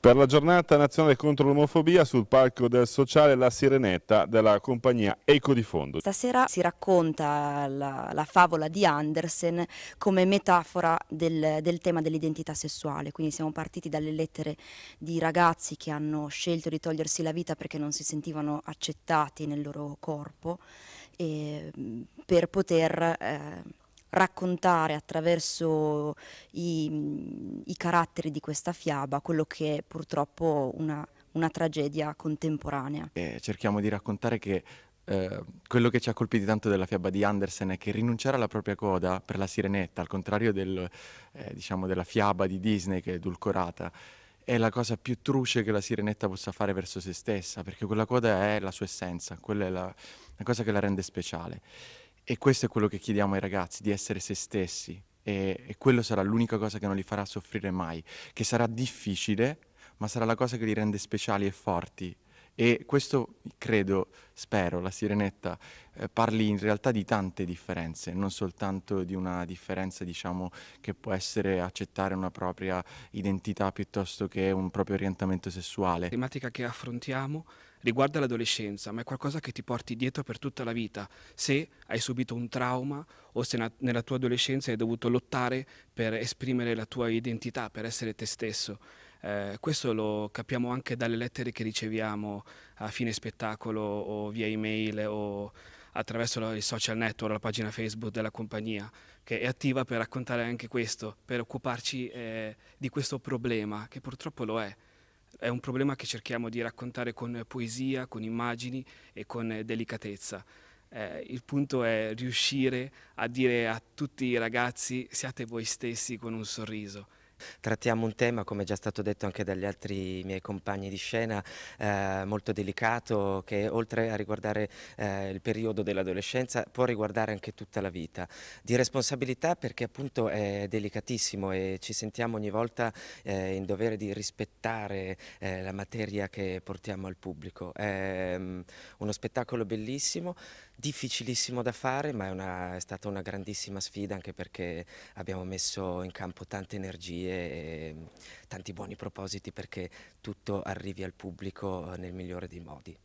Per la giornata nazionale contro l'omofobia sul palco del sociale La Sirenetta della compagnia Eco di Fondo. Stasera si racconta la, la favola di Andersen come metafora del, del tema dell'identità sessuale, quindi siamo partiti dalle lettere di ragazzi che hanno scelto di togliersi la vita perché non si sentivano accettati nel loro corpo mm, per poter... Eh, raccontare attraverso i, i, caratteri di questa fiaba quello che è purtroppo una, una tragedia contemporanea. E eh, cerchiamo di raccontare che eh, quello che ci ha colpito tanto della fiaba di Andersen è che rinunciare alla propria coda per la sirenetta, al contrario del, eh, diciamo della fiaba di Disney che è edulcorata, è la cosa più truce che la sirenetta possa fare verso se stessa, perché quella coda è la sua essenza, quella è la, la cosa che la rende speciale. E questo è quello che chiediamo ai ragazzi, di essere se stessi. E, e quello sarà l'unica cosa che non li farà soffrire mai, che sarà difficile, ma sarà la cosa che li rende speciali e forti. E questo credo, spero, la sirenetta eh, parli in realtà di tante differenze, non soltanto di una differenza diciamo, che può essere accettare una propria identità piuttosto che un proprio orientamento sessuale. La tematica che affrontiamo riguarda l'adolescenza, ma è qualcosa che ti porti dietro per tutta la vita, se hai subito un trauma o se nella tua adolescenza hai dovuto lottare per esprimere la tua identità, per essere te stesso. Eh, questo lo capiamo anche dalle lettere che riceviamo a fine spettacolo o via email o attraverso i social network, la pagina Facebook della compagnia, che è attiva per raccontare anche questo, per occuparci eh, di questo problema, che purtroppo lo è. È un problema che cerchiamo di raccontare con poesia, con immagini e con delicatezza. Eh, il punto è riuscire a dire a tutti i ragazzi siate voi stessi con un sorriso. Trattiamo un tema, come è già stato detto anche dagli altri miei compagni di scena, eh, molto delicato che oltre a riguardare eh, il periodo dell'adolescenza può riguardare anche tutta la vita. Di responsabilità perché appunto è delicatissimo e ci sentiamo ogni volta eh, in dovere di rispettare eh, la materia che portiamo al pubblico. È um, uno spettacolo bellissimo, difficilissimo da fare ma è, una, è stata una grandissima sfida anche perché abbiamo messo in campo tante energie e tanti buoni propositi perché tutto arrivi al pubblico eh, nel migliore dei modi.